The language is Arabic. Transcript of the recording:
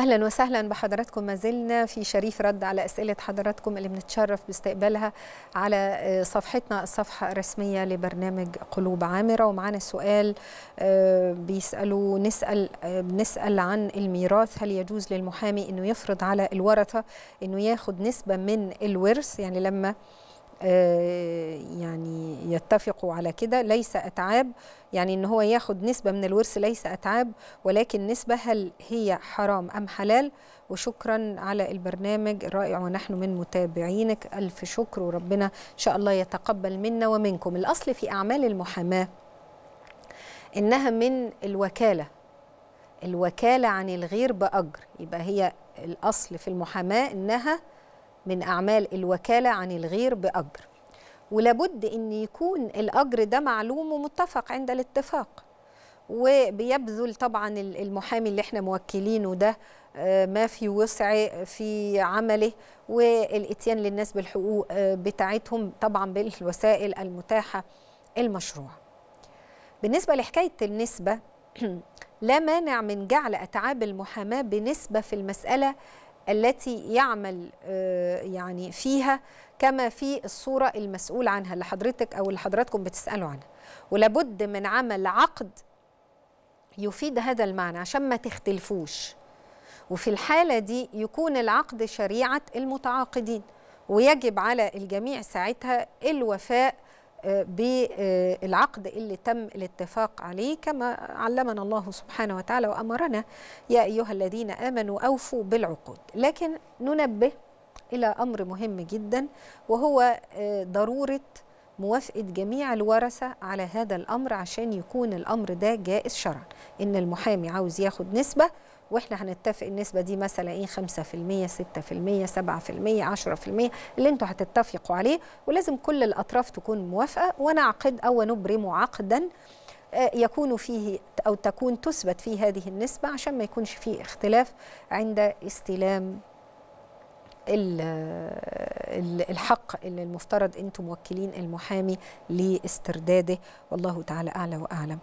اهلا وسهلا بحضراتكم ما زلنا في شريف رد على اسئله حضراتكم اللي بنتشرف باستقبالها على آه، صفحتنا الصفحه الرسميه لبرنامج قلوب عامره ومعانا سؤال آه، بيسالوا نسال آه، بنسال عن الميراث هل يجوز للمحامي انه يفرض على الورثه انه ياخد نسبه من الورث يعني لما يعني يتفقوا على كده ليس أتعاب يعني إن هو ياخد نسبة من الورث ليس أتعاب ولكن نسبة هل هي حرام أم حلال وشكرا على البرنامج الرائع ونحن من متابعينك ألف شكر وربنا إن شاء الله يتقبل منا ومنكم الأصل في أعمال المحاماة إنها من الوكالة الوكالة عن الغير بأجر يبقى هي الأصل في المحاماة إنها من أعمال الوكالة عن الغير بأجر ولابد ان يكون الاجر ده معلوم ومتفق عند الاتفاق وبيبذل طبعا المحامي اللي احنا موكلينه ده آه، ما في وسع في عمله والاتيان للناس بالحقوق آه، بتاعتهم طبعا بالوسائل المتاحه المشروع بالنسبه لحكايه النسبه لا مانع من جعل اتعاب المحاماه بنسبه في المساله التي يعمل آه، يعني فيها كما في الصورة المسؤول عنها اللي حضرتك أو اللي حضراتكم بتسألوا عنها ولابد من عمل عقد يفيد هذا المعنى عشان ما تختلفوش وفي الحالة دي يكون العقد شريعة المتعاقدين ويجب على الجميع ساعتها الوفاء بالعقد اللي تم الاتفاق عليه كما علمنا الله سبحانه وتعالى وأمرنا يا أيها الذين آمنوا أوفوا بالعقود لكن ننبه إلى أمر مهم جدا وهو آه، ضرورة موافقة جميع الورثة على هذا الأمر عشان يكون الأمر ده جائز شرعا إن المحامي عاوز ياخد نسبة واحنا هنتفق النسبه دي مثلا ايه 5% 6% 7% 10% اللي انتوا هتتفقوا عليه ولازم كل الاطراف تكون موافقه ونعقد او نبرم عقدا آه، يكون فيه او تكون تثبت فيه هذه النسبه عشان ما يكونش فيه اختلاف عند استلام الحق اللي المفترض انتم موكلين المحامي لاسترداده والله تعالى اعلى واعلم